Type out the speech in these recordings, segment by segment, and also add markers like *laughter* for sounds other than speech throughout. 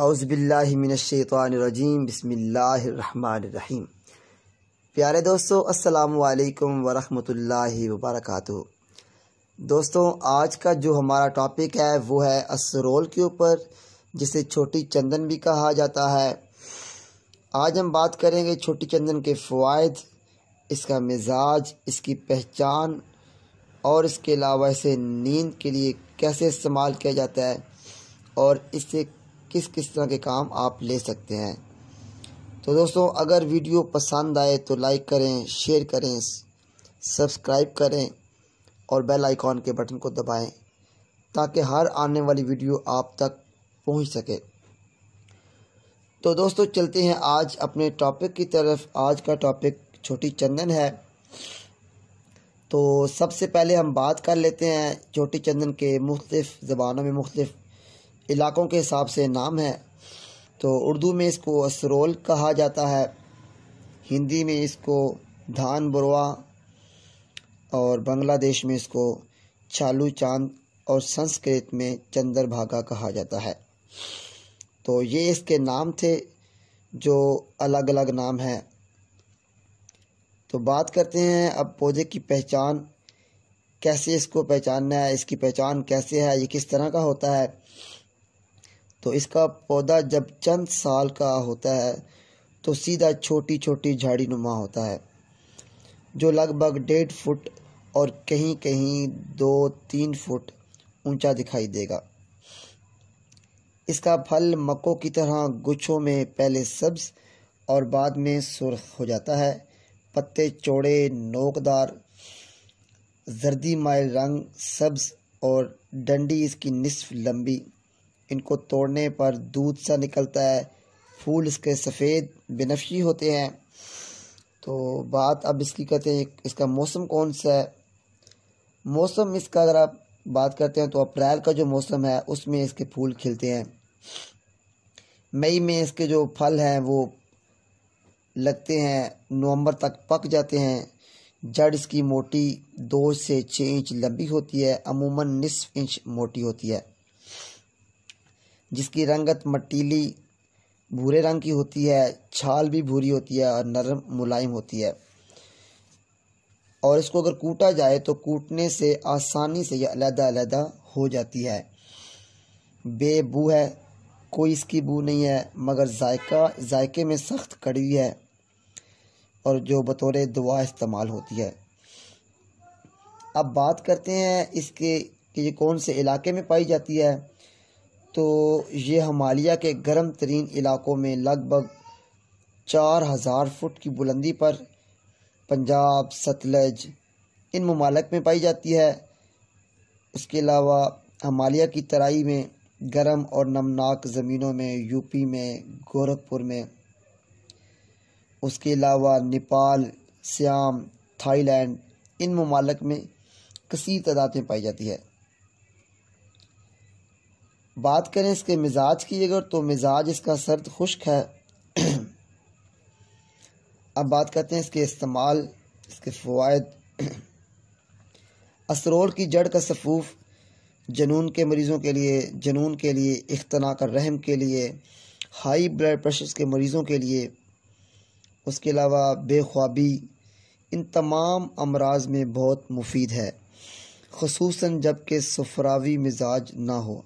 अउज़बिल्लिमिनशैतरजीम बसमीम प्यारे दोस्तों अस्सलाम वालेकुम वरहमतुल्लाहि दोस्तों आज का जो हमारा टॉपिक है वो है असरोल के ऊपर जिसे छोटी चंदन भी कहा जाता है आज हम बात करेंगे छोटी चंदन के फ़वाद इसका मिजाज इसकी पहचान और इसके अलावा इसे नींद के लिए कैसे इस्तेमाल किया जाता है और इसे किस किस तरह के काम आप ले सकते हैं तो दोस्तों अगर वीडियो पसंद आए तो लाइक करें शेयर करें सब्सक्राइब करें और बेल आइकॉन के बटन को दबाएं ताकि हर आने वाली वीडियो आप तक पहुंच सके तो दोस्तों चलते हैं आज अपने टॉपिक की तरफ आज का टॉपिक छोटी चंदन है तो सबसे पहले हम बात कर लेते हैं छोटी चंदन के मुख्तफ ज़बानों में मुख्तफ इलाकों के हिसाब से नाम है तो उर्दू में इसको असरोल कहा जाता है हिंदी में इसको धान बुरवा और बांग्लादेश में इसको चालू चांद और संस्कृत में चंद्रभागा कहा जाता है तो ये इसके नाम थे जो अलग अलग नाम हैं तो बात करते हैं अब पौधे की पहचान कैसे इसको पहचानना है इसकी पहचान कैसे है ये किस तरह का होता है तो इसका पौधा जब चंद साल का होता है तो सीधा छोटी छोटी झाड़ी नुमा होता है जो लगभग डेढ़ फुट और कहीं कहीं दो तीन फुट ऊंचा दिखाई देगा इसका फल मक्ों की तरह गुच्छों में पहले सब्ज़ और बाद में सुर्ख हो जाता है पत्ते चौड़े नोकदार जर्दी माइल रंग सब्ज़ और डंडी इसकी निसफ लंबी इनको तोड़ने पर दूध सा निकलता है फूल इसके सफ़ेद बेनफी होते हैं तो बात अब इसकी कहते हैं इसका मौसम कौन सा है मौसम इसका अगर आप बात करते हैं तो अप्रैल का जो मौसम है उसमें इसके फूल खिलते हैं मई में इसके जो फल हैं वो लगते हैं नवंबर तक पक जाते हैं जड़ इसकी मोटी दो से छः इंच लंबी होती है अमूमन निसफ इंच मोटी होती है जिसकी रंगत मटीली भूरे रंग की होती है छाल भी भूरी होती है और नरम मुलायम होती है और इसको अगर कूटा जाए तो कूटने से आसानी से यह अलहदा अलहदा हो जाती है बेबू है कोई इसकी बू नहीं है मगर जायका जायके में सख्त कड़वी है और जो बतौर दवा इस्तेमाल होती है अब बात करते हैं इसके कि ये कौन से इलाके में पाई जाती है तो ये हमालिया के गर्म तरीन इलाकों में लगभग चार हज़ार फुट की बुलंदी पर पंजाब सतलज इन ममालक में पाई जाती है उसके अलावा हमालिया की तराई में गर्म और नमनाक ज़मीनों में यूपी में गोरखपुर में उसके अलावा नेपाल श्याम थाईलैंड इन ममालक में कसी तादाद में पाई जाती है बात करें इसके मिजाज की अगर तो मिजाज इसका सर्द खुश्क है अब बात करते हैं इसके इस्तेमाल इसके फ़वाद असरोल की जड़ का सफूफ जनून के मरीज़ों के लिए जनून के लिए इख्तनाक का रहम के लिए हाई ब्लड प्रेशर के मरीज़ों के लिए उसके अलावा बेख्वाबी इन तमाम अमराज में बहुत मुफीद है खसूस जबकि सफरावी मिजाज ना हो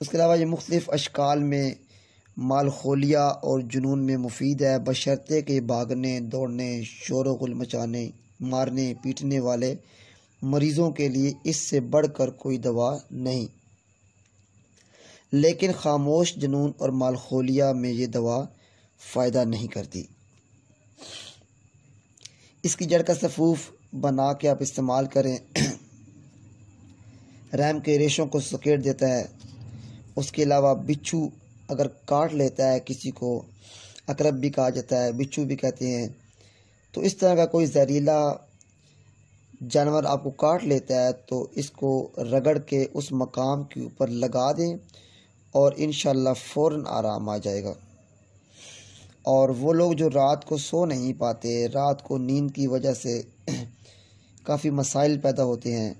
उसके अलावा ये मुख्तफ अशकाल में मालखोलिया और जुनून में मुफीद है बशर्ते के भागने दौड़ने शोर गुल मचाने मारने पीटने वाले मरीज़ों के लिए इससे बढ़ कर कोई दवा नहीं लेकिन खामोश जुनून और मालखोलिया में ये दवा फ़ायदा नहीं करती इसकी जड़ का सफूफ बना के आप इस्तेमाल करें *clears throat* रैम के रेशों को सकेट देता है उसके अलावा बिच्छू अगर काट लेता है किसी को अकरब भी कहा जाता है बिच्छू भी कहते हैं तो इस तरह का कोई जहरीला जानवर आपको काट लेता है तो इसको रगड़ के उस मकाम के ऊपर लगा दें और इन फ़ौर आराम आ जाएगा और वो लोग जो रात को सो नहीं पाते रात को नींद की वजह से *clears throat* काफ़ी मसाइल पैदा होते हैं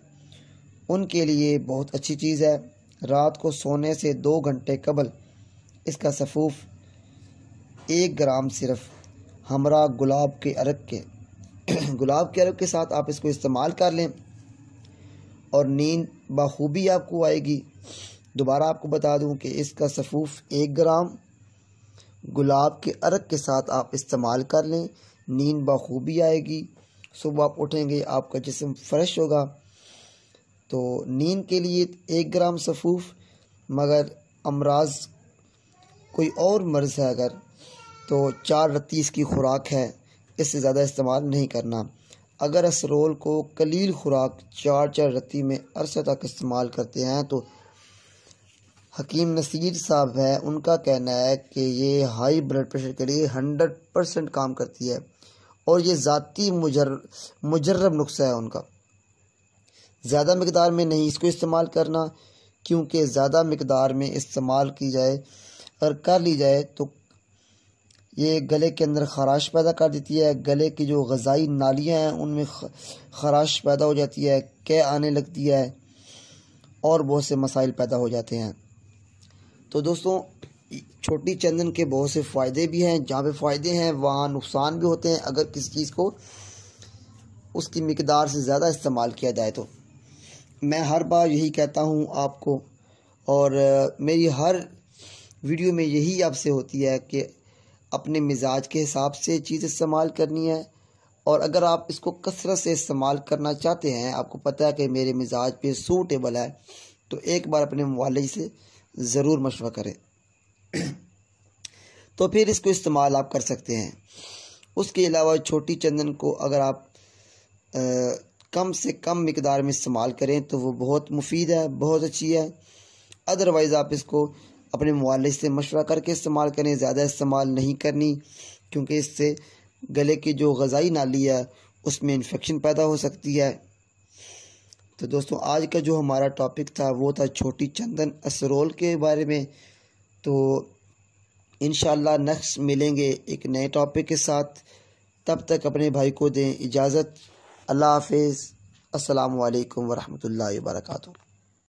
उनके लिए बहुत अच्छी चीज़ है रात को सोने से दो घंटे कबल इसका सफूफ एक ग्राम सिर्फ हमरा गुलाब के अरक के *clears throat* गुलाब के अरक के साथ आप इसको इस्तेमाल कर लें और नींद बखूबी आपको आएगी दोबारा आपको बता दूं कि इसका सफूफ एक ग्राम गुलाब के अरक के साथ आप इस्तेमाल कर लें नींद बखूबी आएगी सुबह आप उठेंगे आपका जिसम फ्रेश होगा तो नींद के लिए एक ग्राम सफ़ूफ मगर अमराज कोई और मर्ज़ है अगर तो चार रत्तीस की खुराक है इससे ज़्यादा इस्तेमाल नहीं करना अगर असरोल को कलील खुराक चार चार रत्ती में अरसे तक इस्तेमाल करते हैं तो हकीम नसीर साहब हैं उनका कहना है कि ये हाई ब्लड प्रेशर के लिए हंड्रेड परसेंट काम करती है और ये ज़ाती मुजर मुजरब नुस्खा है उनका ज़्यादा मकदार में नहीं इसको इस्तेमाल करना क्योंकि ज़्यादा मकदार में इस्तेमाल की जाए अगर कर ली जाए तो ये गले के अंदर खराश पैदा कर देती है गले की जो गज़ाई नालियाँ हैं उनमें खराश पैदा हो जाती है कै आने लगती है और बहुत से मसाइल पैदा हो जाते हैं तो दोस्तों छोटी चंदन के बहुत से फ़ायदे भी हैं जहाँ पे फ़ायदे हैं वहाँ नुकसान भी होते हैं अगर किसी चीज़ को उसकी मकदार से ज़्यादा इस्तेमाल किया जाए तो मैं हर बार यही कहता हूँ आपको और मेरी हर वीडियो में यही आपसे होती है कि अपने मिजाज के हिसाब से चीज़ इस्तेमाल करनी है और अगर आप इसको कसरत से इस्तेमाल करना चाहते हैं आपको पता है कि मेरे मिजाज पे सूटेबल है तो एक बार अपने वालद से ज़रूर मशवरा करें *clears throat* तो फिर इसको इस्तेमाल आप कर सकते हैं उसके अलावा छोटी चंदन को अगर आप कम से कम मकदार में इस्तेमाल करें तो वो बहुत मुफीद है बहुत अच्छी है अदरवाइज़ आप इसको अपने मालिक से मशवरा करके इस्तेमाल करें ज़्यादा इस्तेमाल नहीं करनी क्योंकि इससे गले की जो गज़ाई नाली है उसमें इन्फेक्शन पैदा हो सकती है तो दोस्तों आज का जो हमारा टॉपिक था वो था छोटी चंदन असरोल के बारे में तो इन नेक्स्ट मिलेंगे एक नए टॉपिक के साथ तब तक अपने भाई को दें इजाज़त अल्लाह हाफिज़ असलकम वरहमल वर्का